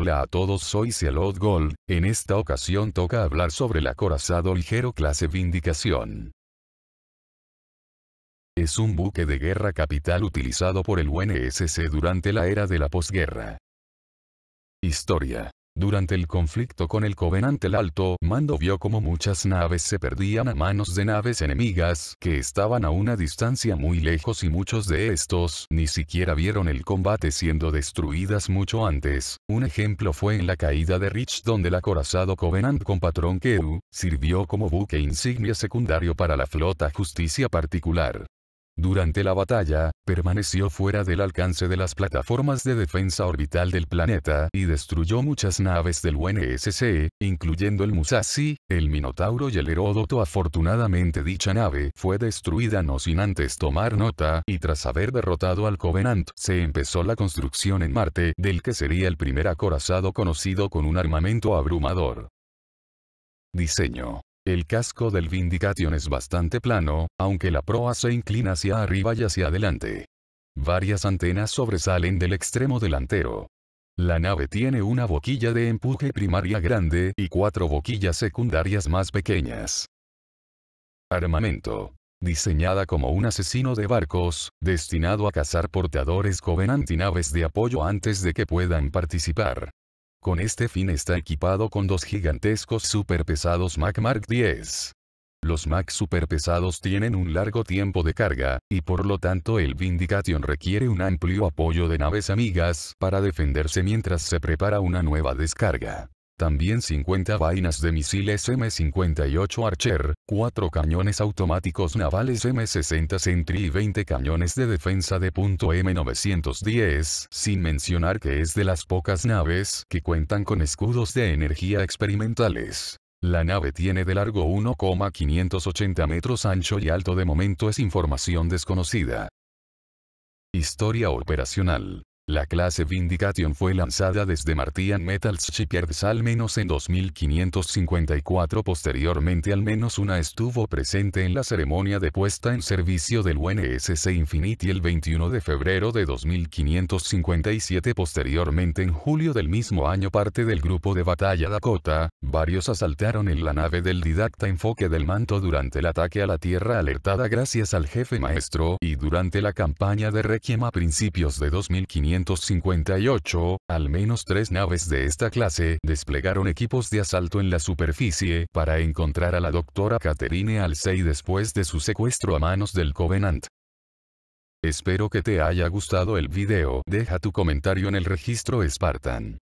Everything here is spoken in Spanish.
Hola a todos soy Cialot Gold, en esta ocasión toca hablar sobre el acorazado ligero clase Vindicación. Es un buque de guerra capital utilizado por el UNSC e durante la era de la posguerra. Historia durante el conflicto con el Covenant el alto mando vio como muchas naves se perdían a manos de naves enemigas que estaban a una distancia muy lejos y muchos de estos ni siquiera vieron el combate siendo destruidas mucho antes. Un ejemplo fue en la caída de Rich donde el acorazado Covenant con patrón Keu, sirvió como buque insignia secundario para la flota justicia particular. Durante la batalla, permaneció fuera del alcance de las plataformas de defensa orbital del planeta y destruyó muchas naves del UNSC, e incluyendo el Musashi, el Minotauro y el Heródoto. Afortunadamente dicha nave fue destruida no sin antes tomar nota y tras haber derrotado al Covenant se empezó la construcción en Marte del que sería el primer acorazado conocido con un armamento abrumador. Diseño el casco del Vindication es bastante plano, aunque la proa se inclina hacia arriba y hacia adelante. Varias antenas sobresalen del extremo delantero. La nave tiene una boquilla de empuje primaria grande y cuatro boquillas secundarias más pequeñas. Armamento. Diseñada como un asesino de barcos, destinado a cazar portadores Covenant antinaves de apoyo antes de que puedan participar. Con este fin está equipado con dos gigantescos superpesados Mac Mark 10. Los Mac superpesados tienen un largo tiempo de carga, y por lo tanto el Vindication requiere un amplio apoyo de naves amigas para defenderse mientras se prepara una nueva descarga. También 50 vainas de misiles M58 Archer, 4 cañones automáticos navales M60 Sentry y 20 cañones de defensa de punto M910, sin mencionar que es de las pocas naves que cuentan con escudos de energía experimentales. La nave tiene de largo 1,580 metros ancho y alto de momento es información desconocida. Historia operacional la clase Vindication fue lanzada desde Martian Metals Shipyards al menos en 2554 posteriormente al menos una estuvo presente en la ceremonia de puesta en servicio del UNSC Infinity el 21 de febrero de 2557 posteriormente en julio del mismo año parte del grupo de batalla Dakota, varios asaltaron en la nave del didacta enfoque del manto durante el ataque a la tierra alertada gracias al jefe maestro y durante la campaña de Requiem a principios de 2500 1958, al menos tres naves de esta clase desplegaron equipos de asalto en la superficie para encontrar a la doctora Caterine Alcey después de su secuestro a manos del Covenant. Espero que te haya gustado el video, deja tu comentario en el registro Spartan.